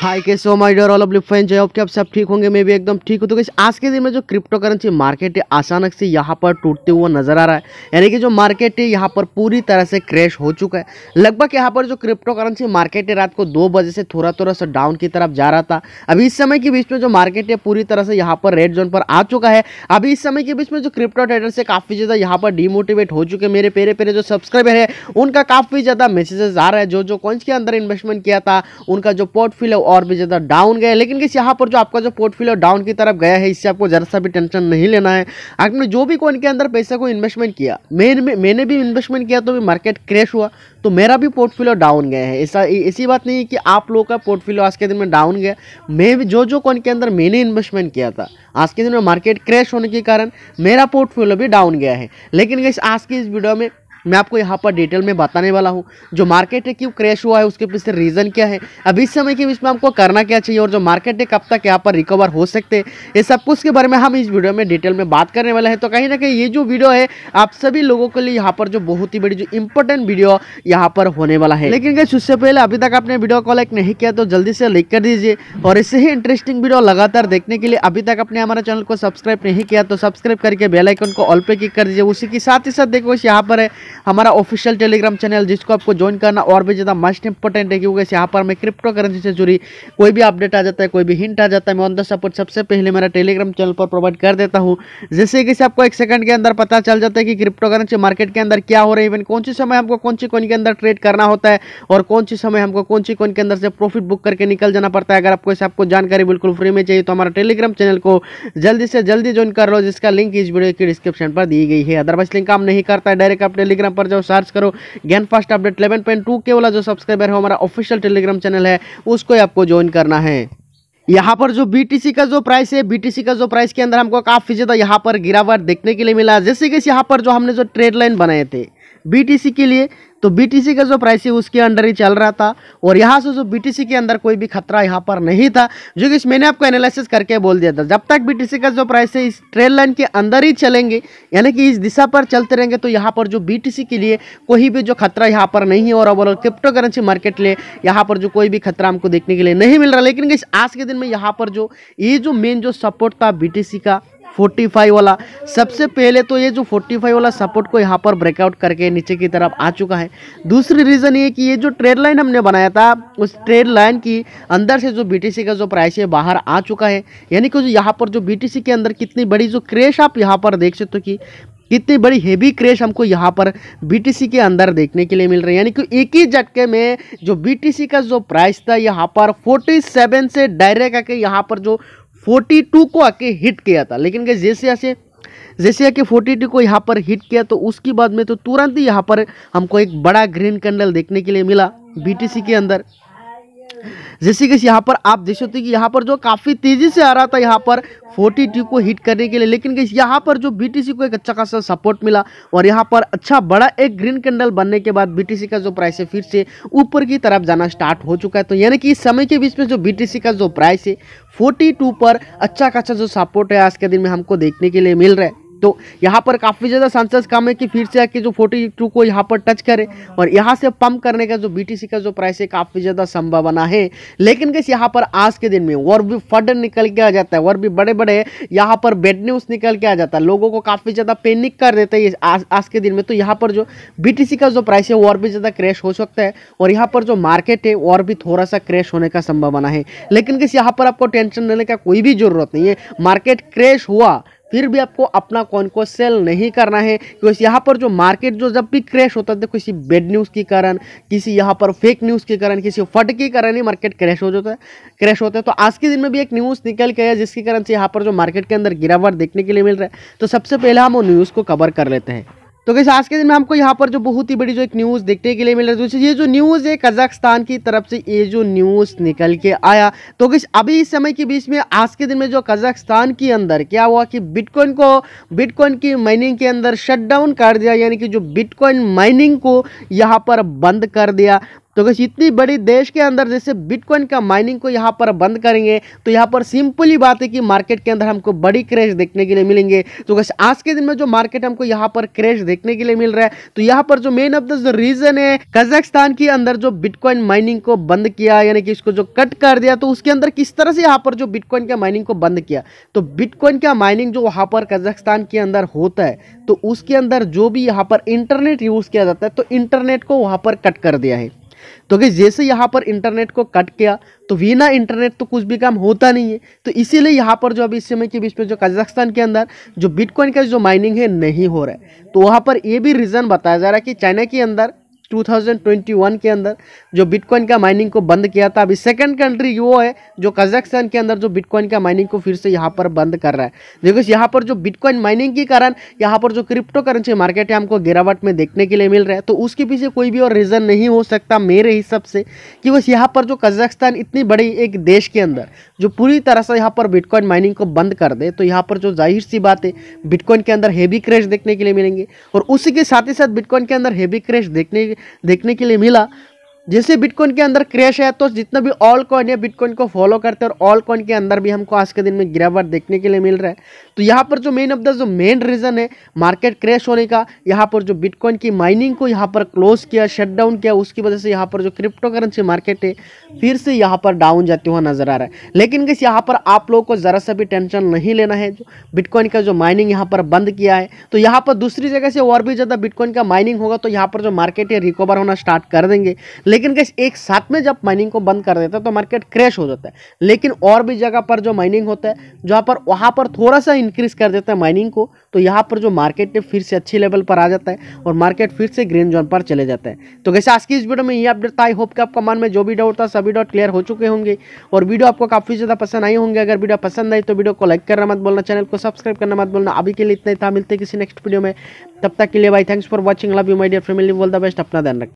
हाय के so my dear all of friend जय आपके आप सब ठीक होंगे मैं भी एकदम ठीक हूँ तो कैसे आज के दिन में जो क्रिप्टो करेंसी मार्केट है अचानक से यहाँ पर टूटते हुआ नजर आ रहा है यानी कि जो मार्केट है यहाँ पर पूरी तरह से क्रैश हो चुका है लगभग यहाँ पर जो क्रिप्टो करेंसी मार्केट है रात को दो बजे से थोड़ा थोड़ा सा डाउन की तरफ जा रहा था अभी इस समय के बीच में जो मार्केट है पूरी तरह से यहाँ पर रेड जोन पर आ चुका है अभी इस समय के बीच में जो क्रिप्टो ट्रेडर्स है काफ़ी ज़्यादा यहाँ पर डिमोटिवेट हो चुके मेरे पेरे पेरे जो सब्सक्राइबर है उनका काफ़ी ज़्यादा मैसेजेस आ रहा है जो जो कॉइन्स के अंदर इन्वेस्टमेंट किया था उनका जो पोर्टफोलियो और भी ज़्यादा डाउन गए लेकिन किस यहाँ पर जो आपका जो पोर्टफोलियो डाउन की तरफ गया है इससे आपको ज़रा सा भी टेंशन नहीं लेना है आपने जो भी कोई के अंदर पैसे को इन्वेस्टमेंट किया मैंने मैंने भी इन्वेस्टमेंट किया तो भी मार्केट क्रैश हुआ तो मेरा भी पोर्टफोलियो डाउन गया है ऐसा ऐसी बात नहीं है कि आप लोगों का पोर्टफोलियो आज के दिन में डाउन गया मैं भी जो जो कौन के अंदर मैंने इन्वेस्टमेंट किया था आज के दिन में मार्केट क्रैश होने के कारण मेरा पोर्टफोलियो भी डाउन गया है लेकिन इस आज की इस वीडियो में मैं आपको यहाँ पर डिटेल में बताने वाला हूँ जो मार्केट है क्यों क्रैश हुआ है उसके पीछे रीज़न क्या है अब इस समय के बीच में आपको करना क्या चाहिए और जो मार्केट है कब तक यहाँ पर रिकवर हो सकते हैं ये सब कुछ के बारे में हम इस वीडियो में डिटेल में बात करने वाले हैं तो कहीं ना कहीं ये जो वीडियो है आप सभी लोगों के लिए यहाँ पर जो बहुत ही बड़ी जो इंपॉर्टेंट वीडियो यहाँ पर होने वाला है लेकिन कैसे उससे पहले अभी तक आपने वीडियो को लाइक नहीं किया तो जल्दी से लाइक कर दीजिए और इससे ही इंटरेस्टिंग वीडियो लगातार देखने के लिए अभी तक आपने हमारे चैनल को सब्सक्राइब नहीं किया तो सब्सक्राइब करके बेलाइकन को ऑल पे क्लिक कर दीजिए उसी के साथ ही साथ देखो यहाँ पर है हमारा ऑफिशियल टेलीग्राम चैनल जिसको आपको ज्वाइन करना और भी ज़्यादा मस्ट इंपॉर्टेंट है क्योंकि यहाँ पर मैं क्रिप्टो करेंसी से जुड़ी कोई भी अपडेट आ जाता है कोई भी हिंट आ जाता है मैं ऑन द सपोर्ट सबसे पहले मेरा टेलीग्राम चैनल पर प्रोवाइड कर देता हूँ जैसे कि आपको एक सेकंड के अंदर पता चल जाता है कि क्रिप्टो करेंसी मार्केट के अंदर क्या हो रहा है इवन कौन सी समय हमको कौन सी कोइन के अंदर ट्रेड करना होता है और कौन सी समय हमको कौन सी कोइन के अंदर से प्रॉफिट बुक करके निकल जाना पड़ता है अगर आपको इस आपको जानकारी बिल्कुल फ्री में चाहिए तो हमारा टेलीग्राम चैनल को जल्दी से जल्दी ज्वाइन कर लो जिसका लिंक इस वीडियो की डिस्क्रिप्शन पर दी गई है अदरवाइज लिंक काम नहीं करता है डायरेक्ट आप टेलीग्राम टेलीग्राम पर जाओ सर्च करो ज्ञान fast update eleven point two के वाला जो सब्सक्राइबर है हमारा ऑफिशियल टेलीग्राम चैनल है उसको आपको ज्वाइन करना है यहाँ पर जो बीटीसी का जो प्राइस है बीटीसी का जो प्राइस के अंदर हमको काफ़ी ज़्यादा यहाँ पर गिरावट देखने के लिए मिला जैसे कि यहाँ पर जो हमने जो ट्रेड लाइन बनाए थे बीटीसी के लिए तो बीटीसी का जो प्राइस है उसके अंडर ही चल रहा था और यहाँ से जो बीटीसी के अंदर कोई भी खतरा यहाँ पर नहीं था जो कि मैंने आपको एनालिसिस करके बोल दिया था जब तक बीटीसी का जो प्राइस है इस ट्रेन लाइन के अंदर ही चलेंगे यानी कि इस दिशा पर चलते रहेंगे तो यहाँ पर जो बी के लिए कोई भी जो खतरा यहाँ पर नहीं है और ओवरऑल क्रिप्टो करेंसी मार्केट लिए यहाँ पर जो कोई भी खतरा हमको देखने के लिए नहीं मिल रहा लेकिन इस आज के दिन में यहाँ पर जो ये जो मेन जो सपोर्ट था बी का 45 वाला सबसे पहले तो ये जो 45 वाला सपोर्ट को यहाँ पर ब्रेकआउट करके नीचे की तरफ आ चुका है दूसरी रीज़न ये कि ये जो ट्रेड लाइन हमने बनाया था उस ट्रेड लाइन की अंदर से जो बीटीसी का जो प्राइस है बाहर आ चुका है यानी कि जो यहाँ पर जो बीटीसी के अंदर कितनी बड़ी जो क्रेश आप यहाँ पर देख सकते हो कि कितनी बड़ी हेवी क्रेश हमको यहाँ पर बी के अंदर देखने के लिए मिल रही है यानी कि एक ही झटके में जो बी का जो प्राइस था यहाँ पर 47 से डायरेक्ट आके यहाँ पर जो फोर्टी टू को आके हिट किया था लेकिन गैस जैसे ऐसे जैसे आके फोर्टी टू को यहाँ पर हिट किया तो उसके बाद में तो तुरंत ही यहाँ पर हमको एक बड़ा ग्रीन कैंडल देखने के लिए मिला बी के अंदर जैसे कि यहाँ पर आप देख सकते हो कि यहाँ पर जो काफ़ी तेज़ी से आ रहा था यहाँ पर 42 को हिट करने के लिए लेकिन गई यहाँ पर जो बीटीसी को एक अच्छा खासा सपोर्ट मिला और यहाँ पर अच्छा बड़ा एक ग्रीन कैंडल बनने के बाद बीटीसी का जो प्राइस है फिर से ऊपर की तरफ जाना स्टार्ट हो चुका है तो यानी कि इस समय के बीच में जो बीटीसी का जो प्राइस है 42 पर अच्छा खासा जो सपोर्ट है आज के दिन में हमको देखने के लिए मिल रहा है तो यहाँ पर काफ़ी ज़्यादा चांसेस कम है कि फिर से आके जो 42 को यहाँ पर टच करे और यहाँ से पंप करने का जो बीटीसी का जो प्राइस है काफ़ी ज़्यादा संभावना है लेकिन कैसे यहाँ पर आज के दिन में और भी फट निकल के आ जाता है और भी बड़े बड़े यहाँ पर बेड न्यूज़ निकल के आ जाता है लोगों को काफ़ी ज़्यादा पेनिक कर देता है आज के दिन में तो यहाँ पर जो बी का जो प्राइस है वो और भी ज़्यादा क्रैश हो सकता है और यहाँ पर जो मार्केट है और भी थोड़ा सा क्रैश होने का संभावना है लेकिन किस यहाँ पर आपको टेंशन लेने का कोई भी ज़रूरत नहीं है मार्केट क्रैश हुआ फिर भी आपको अपना कॉइन को सेल नहीं करना है क्योंकि यहाँ पर जो मार्केट जो जब भी क्रैश होता है किसी बेड न्यूज़ के कारण किसी यहाँ पर फेक न्यूज़ के कारण किसी फट के कारण ही मार्केट क्रैश हो जाता है क्रैश होता है तो आज के दिन में भी एक न्यूज़ निकल के है जिसके कारण से यहाँ पर जो मार्केट के अंदर गिरावट देखने के लिए मिल रहा है तो सबसे पहले हम वो न्यूज़ को कवर कर लेते हैं तो कैसे आज के दिन में हमको यहाँ पर जो बहुत ही बड़ी जो एक न्यूज़ देखने के लिए मिल रही है तो ये जो न्यूज़ है कजाकिस्तान की तरफ से ये जो न्यूज़ निकल के आया तो कैसे अभी इस समय के बीच में आज के दिन में जो कजाकिस्तान के अंदर क्या हुआ कि बिटकॉइन को बिटकॉइन की माइनिंग के अंदर शट डाउन कर दिया यानी कि जो बिटकॉइन माइनिंग को यहाँ पर बंद कर दिया तो कैसे इतनी बड़ी देश के अंदर जैसे बिटकॉइन का माइनिंग को यहाँ पर बंद करेंगे तो यहाँ पर सिंपली बात है कि मार्केट के अंदर हमको बड़ी क्रेश देखने के लिए मिलेंगे तो कैसे आज के दिन में जो मार्केट हमको यहाँ पर क्रेश देखने के लिए मिल रहा है तो यहाँ पर जो मेन ऑफ द जो रीजन है कजाकिस्तान के अंदर जो बिटकॉइन माइनिंग को बंद किया यानी कि इसको जो कट कर दिया तो उसके अंदर किस तरह से यहाँ पर जो बिटकॉइन का माइनिंग को बंद किया तो बिटकॉइन का माइनिंग जो वहाँ पर कजाकिस्तान के अंदर होता है तो उसके अंदर जो भी यहाँ पर इंटरनेट यूज़ किया जाता है तो इंटरनेट को वहाँ पर कट कर दिया है तो अगर जैसे यहाँ पर इंटरनेट को कट किया तो बिना इंटरनेट तो कुछ भी काम होता नहीं है तो इसीलिए यहाँ पर जो अभी इस समय के बीच में जो कजाकिस्तान के अंदर जो बिटकॉइन का जो माइनिंग है नहीं हो रहा है तो वहाँ पर ये भी रीज़न बताया जा रहा है कि चाइना के अंदर 2021 के अंदर जो बिटकॉइन का माइनिंग को बंद किया था अभी सेकंड कंट्री वो है जो कजाकिस्तान के अंदर जो बिटकॉइन का माइनिंग को फिर से यहाँ पर बंद कर रहा है देखो यहाँ पर जो बिटकॉइन माइनिंग के कारण यहाँ पर जो क्रिप्टो करेंसी मार्केट है हमको गिरावट में देखने के लिए मिल रहा है तो उसके पीछे कोई भी और रीज़न नहीं हो सकता मेरे हिसाब से कि बस यहाँ पर जो कजाकिस्तान इतनी बड़ी एक देश के अंदर जो पूरी तरह से यहाँ पर बिटकॉइन माइनिंग को बंद कर दे तो यहाँ पर जो जाहिर सी बात है बिटकॉइन के अंदर हैवी क्रैश देखने के लिए मिलेंगे और उसी के साथ ही साथ बिटकॉइन के अंदर हैवी क्रैश देखने देखने के लिए मिला जैसे बिटकॉइन के अंदर क्रैश है तो जितना भी ऑल कॉइन है बिटकॉइन को फॉलो करते हैं और ऑल कॉइन के अंदर भी हमको आज के दिन में गिरावट देखने के लिए मिल रहा है तो यहाँ पर जो मेन ऑफ द जो मेन रीज़न है मार्केट क्रैश होने का यहाँ पर जो बिटकॉइन की माइनिंग को यहाँ पर क्लोज किया शट डाउन किया उसकी वजह से यहाँ पर जो क्रिप्टो करेंसी मार्केट है फिर से यहाँ पर डाउन जाते हुआ नजर आ रहा है लेकिन किस यहाँ पर आप लोगों को ज़रा सा भी टेंशन नहीं लेना है जो बिटकॉइन का जो माइनिंग यहाँ पर बंद किया है तो यहाँ पर दूसरी जगह से और भी ज़्यादा बिटकॉइन का माइनिंग होगा तो यहाँ पर जो मार्केट है रिकवर होना स्टार्ट कर देंगे लेकिन कैसे एक साथ में जब माइनिंग को बंद कर देता है तो मार्केट क्रैश हो जाता है लेकिन और भी जगह पर जो माइनिंग होता है जहाँ पर वहाँ पर थोड़ा सा इंक्रीज कर देता है माइनिंग को तो यहाँ पर जो मार्केट है फिर से अच्छी लेवल पर आ जाता है और मार्केट फिर से ग्रीन जोन पर चले जाता है तो कैसे आज की इस वीडियो में ये अपडेट था आई होप कि आपका मन में जो भी डाउट था सभी डाउट क्लियर हो चुके होंगे और वीडियो आपको काफ़ी ज़्यादा पसंद आई होंगे अगर वीडियो पसंद आई तो वीडियो को लाइक करना मत बोलना चैनल को सब्सक्राइब करना मत बोलना अभी के लिए इतना ही था मिलते किसी नेक्स्ट वीडियो में तब तक के लिए भाई thanks for watching love you my dear family बोल द बेस्ट अपना ध्यान रखें